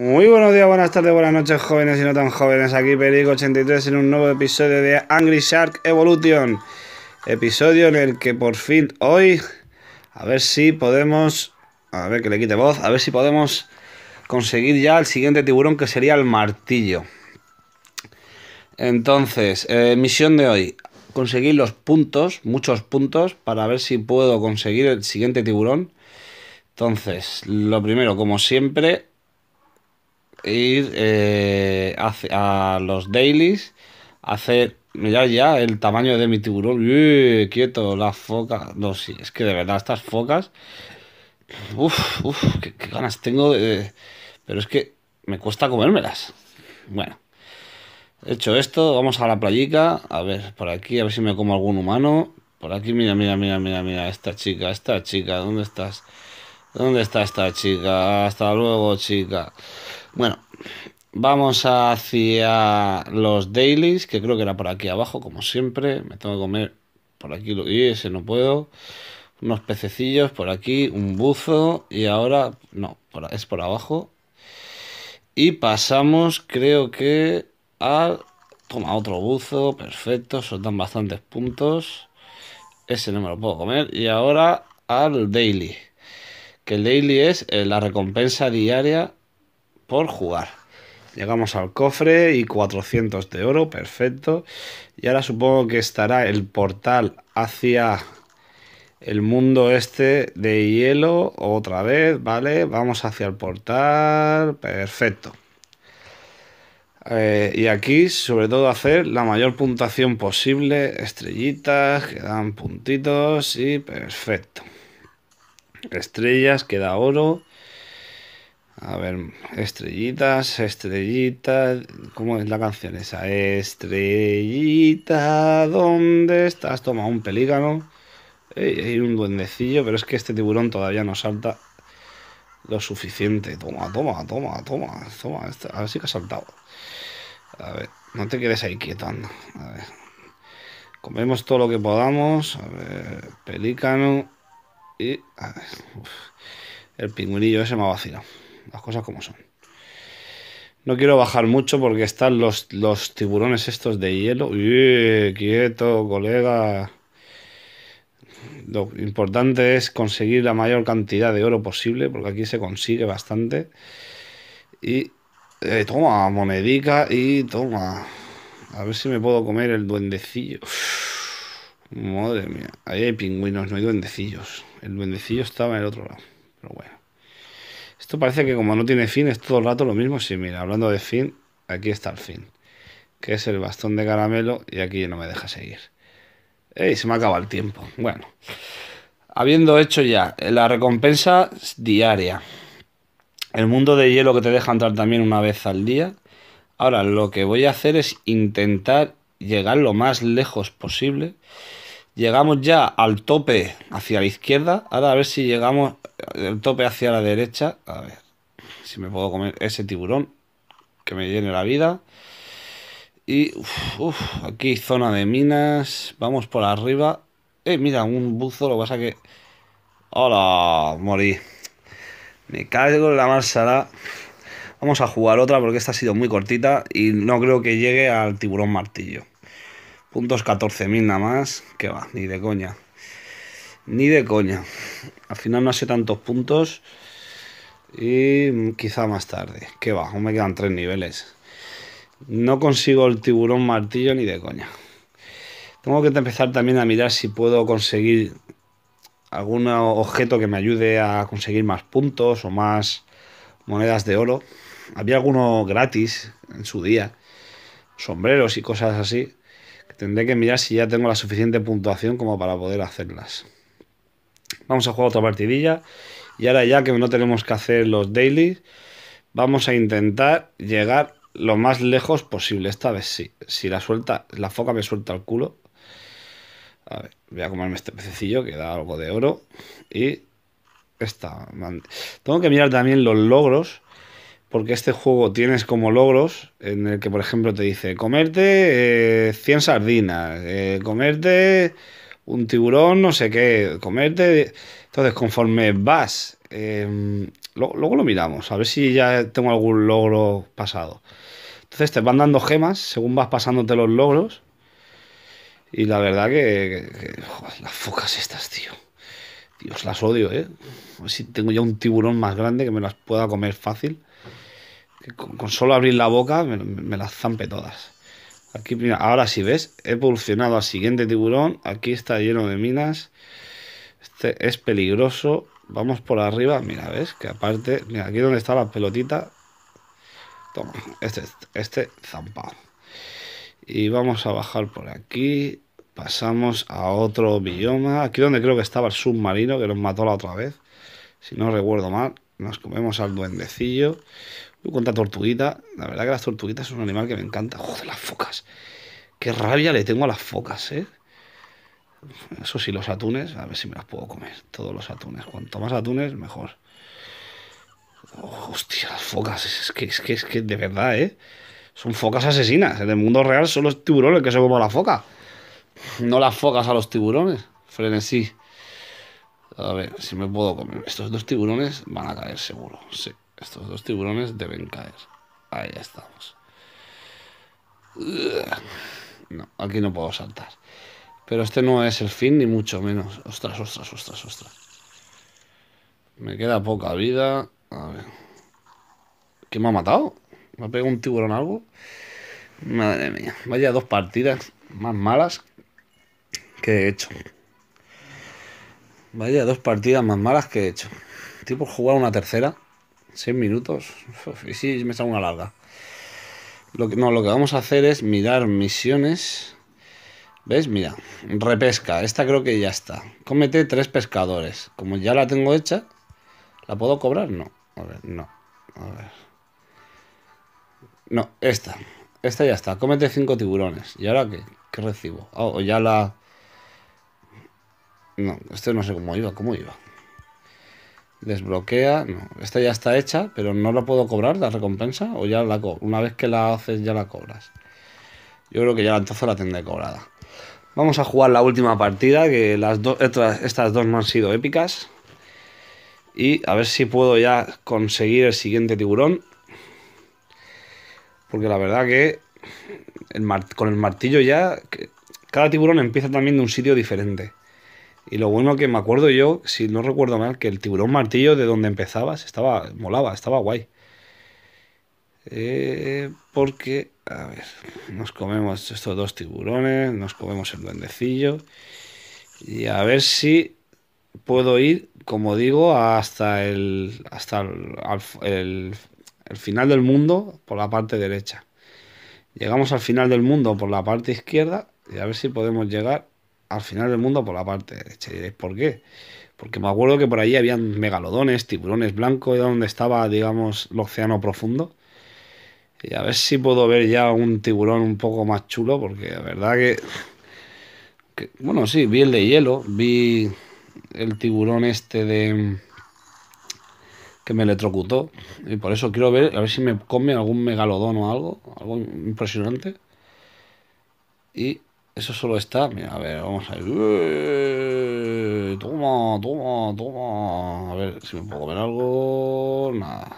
Muy buenos días, buenas tardes, buenas noches, jóvenes y no tan jóvenes. Aquí Perico 83 en un nuevo episodio de Angry Shark Evolution. Episodio en el que por fin hoy, a ver si podemos, a ver que le quite voz, a ver si podemos conseguir ya el siguiente tiburón que sería el martillo. Entonces, eh, misión de hoy, conseguir los puntos, muchos puntos, para ver si puedo conseguir el siguiente tiburón. Entonces, lo primero, como siempre, ir eh, a, los dailies, hacer Mirad ya el tamaño de mi tiburón. quieto, la foca No, sí, es que de verdad, estas focas. Uf, uf, qué, ganas tengo de. Pero es que me cuesta comérmelas. Bueno, hecho esto, vamos a la playica. A ver, por aquí, a ver si me como algún humano. Por aquí, mira, mira, mira, mira, mira. Esta chica, esta chica, ¿dónde estás? ¿Dónde está esta chica? Hasta luego, chica. Bueno, vamos hacia los dailies, que creo que era por aquí abajo, como siempre. Me tengo que comer por aquí y ese no puedo. Unos pececillos por aquí, un buzo y ahora no, es por abajo. Y pasamos, creo que al toma otro buzo, perfecto, soltan bastantes puntos. Ese no me lo puedo comer y ahora al daily. Que el daily es eh, la recompensa diaria por jugar. Llegamos al cofre y 400 de oro, perfecto. Y ahora supongo que estará el portal hacia el mundo este de hielo otra vez, ¿vale? Vamos hacia el portal, perfecto. Eh, y aquí, sobre todo, hacer la mayor puntuación posible. Estrellitas, que dan puntitos y perfecto. Estrellas, queda oro. A ver, estrellitas, estrellitas. ¿Cómo es la canción esa? Estrellita, ¿dónde estás? Toma, un pelícano. hay un duendecillo, pero es que este tiburón todavía no salta lo suficiente. Toma, toma, toma, toma, toma. Este, a ver si que ha saltado. A ver, no te quedes ahí quieto, Comemos todo lo que podamos. A ver, pelícano. Y. El pingüinillo ese me ha las cosas como son. No quiero bajar mucho porque están los, los tiburones estos de hielo. Uy, quieto, colega. Lo importante es conseguir la mayor cantidad de oro posible, porque aquí se consigue bastante. Y eh, toma, monedica y toma. A ver si me puedo comer el duendecillo. madre mía, ahí hay pingüinos, no hay duendecillos. El duendecillo estaba en el otro lado, pero bueno. Esto parece que como no tiene fin, es todo el rato lo mismo. si mira, hablando de fin, aquí está el fin. Que es el bastón de caramelo y aquí no me deja seguir. ¡Ey! Se me acaba el tiempo. Bueno. Habiendo hecho ya la recompensa diaria. El mundo de hielo que te deja entrar también una vez al día. Ahora lo que voy a hacer es intentar llegar lo más lejos posible Llegamos ya al tope hacia la izquierda. Ahora a ver si llegamos al eh, tope hacia la derecha. A ver si me puedo comer ese tiburón que me llene la vida. Y aquí zona de minas. Vamos por arriba. Eh, mira, un buzo. Lo que pasa que. ¡Hola! Morí. Me caigo en la marsala. Vamos a jugar otra porque esta ha sido muy cortita y no creo que llegue al tiburón martillo. Puntos 14.000 nada más. Que va, ni de coña. Ni de coña. Al final no hace tantos puntos. Y quizá más tarde. Que va, aún me quedan tres niveles. No consigo el tiburón martillo ni de coña. Tengo que empezar también a mirar si puedo conseguir algún objeto que me ayude a conseguir más puntos o más monedas de oro. Había alguno gratis en su día, sombreros y cosas así. Tendré que mirar si ya tengo la suficiente puntuación como para poder hacerlas. Vamos a jugar otra partidilla. Y ahora ya que no tenemos que hacer los dailies, vamos a intentar llegar lo más lejos posible. Esta vez sí. Si la suelta, la foca me suelta el culo. A ver, voy a comerme este pececillo que da algo de oro. Y esta. Tengo que mirar también los logros porque este juego tienes como logros en el que, por ejemplo, te dice comerte 100 eh, sardinas, eh, comerte un tiburón, no sé qué, comerte... Entonces, conforme vas, em, luego lo miramos, a ver si ya tengo algún logro pasado. Entonces te van dando gemas según vas pasándote los logros. Y la verdad que... las focas estas, tío. Dios, las odio, ¿eh? A ver si tengo ya un tiburón más grande que me las pueda comer fácil. con, solo abrir la boca me, las zampe todas. Aquí, ahora si ¿ves? He evolucionado al siguiente tiburón. Aquí está lleno de minas. Este es peligroso. Vamos por arriba. Mira, ¿ves? Que aparte, mira, aquí donde está la pelotita. Toma, este, este, este zampa. Y vamos a bajar por aquí. Pasamos a otro bioma. Aquí donde creo que estaba el submarino que nos mató la otra vez. Si no recuerdo mal, nos comemos al duendecillo. Uy, cuánta tortuguita. La verdad que las tortuguitas son un animal que me encanta. Joder, las focas. Qué rabia le tengo a las focas, ¿eh? Eso sí, los atunes, a ver si me las puedo comer. Todos los atunes. Cuanto más atunes, mejor. Oh, hostia, las focas. Es que, es que, es que, de verdad, ¿eh? Son focas asesinas. En el mundo real solo es tiburón el que se come a la foca. No las focas a los tiburones. Frenesí. A ver, si me puedo comer. Estos dos tiburones van a caer seguro. Sí, estos dos tiburones deben caer. Ahí estamos. No, aquí no puedo saltar. Pero este no es el fin, ni mucho menos. Ostras, ostras, ostras, ostras. Me queda poca vida. A ver. ¿Qué me ha matado? ¿Me ha pegado un tiburón algo? Madre mía. Vaya dos partidas más malas que he hecho. Vaya, dos partidas más malas que he hecho. Estoy por jugar una tercera, seis minutos, y si sí, me sale una larga. Lo que, no, lo que vamos a hacer es mirar misiones. ¿Ves? Mira, repesca. Esta creo que ya está. Cómete tres pescadores. Como ya la tengo hecha, ¿la puedo cobrar? No. A ver, no. A ver. No, esta. Esta ya está. Cómete cinco tiburones. ¿Y ahora qué? ¿Qué recibo? Oh, ya la... No, este no sé cómo iba, cómo iba. Desbloquea, no. Esta ya está hecha, pero no la puedo cobrar, la recompensa, o ya la Una vez que la haces, ya la cobras. Yo creo que ya entonces la tendré cobrada. Vamos a jugar la última partida, que las estas dos no han sido épicas. Y a ver si puedo ya conseguir el siguiente tiburón. Porque la verdad que con el martillo ya... cada tiburón empieza también de un sitio diferente. Y lo bueno que me acuerdo yo, si no recuerdo mal, que el tiburón martillo de donde empezabas estaba, molaba, estaba guay. Eh, porque, a ver, nos comemos estos dos tiburones, nos comemos el duendecillo. Y a ver si puedo ir, como digo, hasta el, hasta el final del mundo por la parte derecha. Llegamos al final del mundo por la parte izquierda y a ver si podemos llegar al final del mundo por la parte derecha. ¿por qué? Porque me acuerdo que por allí habían megalodones, tiburones blancos, y donde estaba, digamos, el océano profundo. Y a ver si puedo ver ya un tiburón un poco más chulo, porque la verdad que, que bueno, sí, vi el de hielo, vi el tiburón este de que me electrocutó y por eso quiero ver a ver si me come algún megalodón o algo, algo impresionante. Y eso solo está. Mira, a ver, vamos a ver. ¡Eh! toma, toma, toma. A ver si me puedo comer algo. Nada.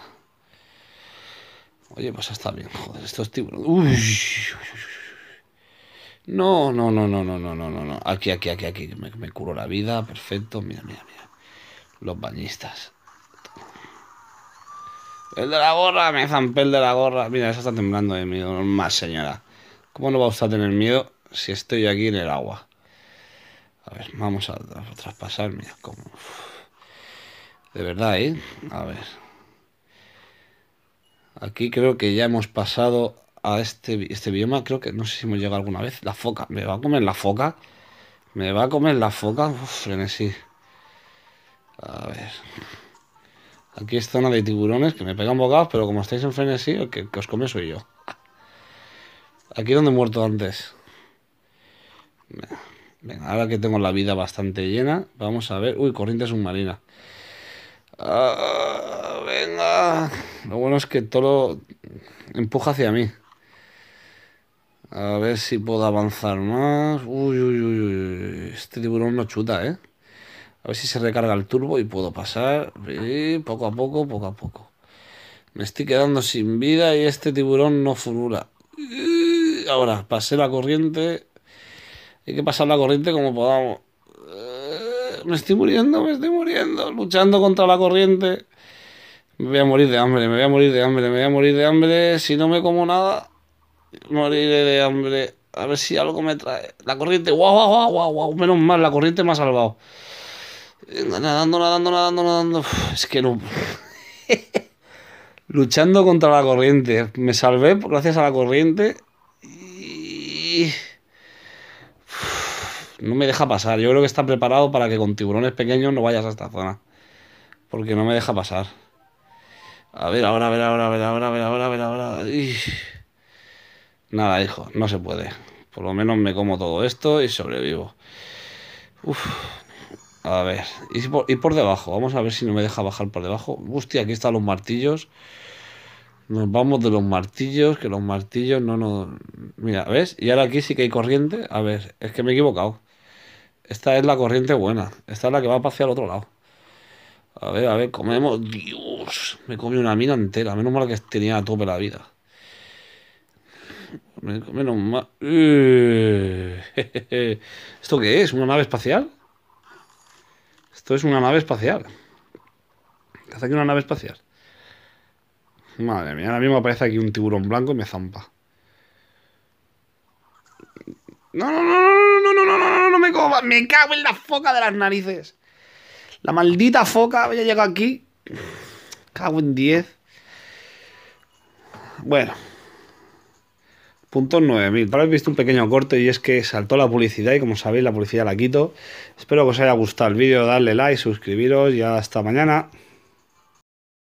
Oye, pues está bien. Joder, estos tiburones. Uy. No, no, no, no, no, no, no, no. Aquí, aquí, aquí, aquí. Me, me curo la vida. Perfecto. Mira, mira, mira. Los bañistas. El de la gorra, me zampé el de la gorra. Mira, esa está temblando de miedo. más, señora. ¿Cómo no va usted a tener miedo? si estoy aquí en el agua. A ver, vamos a, traspasar, como... De verdad, ¿eh? A ver. Aquí creo que ya hemos pasado a este, este bioma. Creo que no sé si hemos llegado alguna vez. La foca. ¿Me va a comer la foca? ¿Me va a comer la foca? frenesí. A ver. Aquí es zona de tiburones que me pegan bocados, pero como estáis en frenesí, el que, os come soy yo. Aquí donde he muerto antes. Venga, ahora que tengo la vida bastante llena, vamos a ver. Uy, corriente submarina. Ah, venga. Lo bueno es que todo empuja hacia mí. A ver si puedo avanzar más. Uy, uy, uy, Este tiburón no chuta, ¿eh? A ver si se recarga el turbo y puedo pasar. Y poco a poco, poco a poco. Me estoy quedando sin vida y este tiburón no furula. Ahora, pasé la corriente. Hay que pasar la corriente como podamos. Eh, me estoy muriendo, me estoy muriendo, luchando contra la corriente. Me voy a morir de hambre, me voy a morir de hambre, me voy a morir de hambre. Si no me como nada, moriré de hambre. A ver si algo me trae. La corriente, guau, guau, guau, guau, Menos mal, la corriente me ha salvado. Nadando, nadando, nadando, nadando. es que no. Luchando contra la corriente. Me salvé gracias a la corriente. Y no me deja pasar. Yo creo que está preparado para que con tiburones pequeños no vayas a esta zona. Porque no me deja pasar. A ver, ahora, a ver, ahora, ver, ahora, ver, ahora, ver, ahora. Nada, hijo, no se puede. Por lo menos me como todo esto y sobrevivo. A ver, y por, y por debajo. Vamos a ver si no me deja bajar por debajo. Hostia, aquí están los martillos. Nos vamos de los martillos, que los martillos no nos... Mira, ¿ves? Y ahora aquí sí que hay corriente. A ver, es que me he equivocado. Esta es la corriente buena. Esta es la que va hacia el otro lado. A ver, a ver, comemos. Dios, me comí una mina entera. Menos mal que tenía a tope la vida. Menos mal. ¿Esto qué es? ¿Una nave espacial? Esto es una nave espacial. ¿Qué hace aquí una nave espacial? Madre mía, ahora mismo aparece aquí un tiburón blanco y me zampa. no, no, no me cago en la foca de las narices. La maldita foca, ya llegado aquí. Cago en 10. Bueno. Punto 9000. Para Habéis visto un pequeño corte y es que saltó la publicidad y como sabéis la publicidad la quito. Espero que os haya gustado el vídeo, darle like, suscribiros y hasta mañana.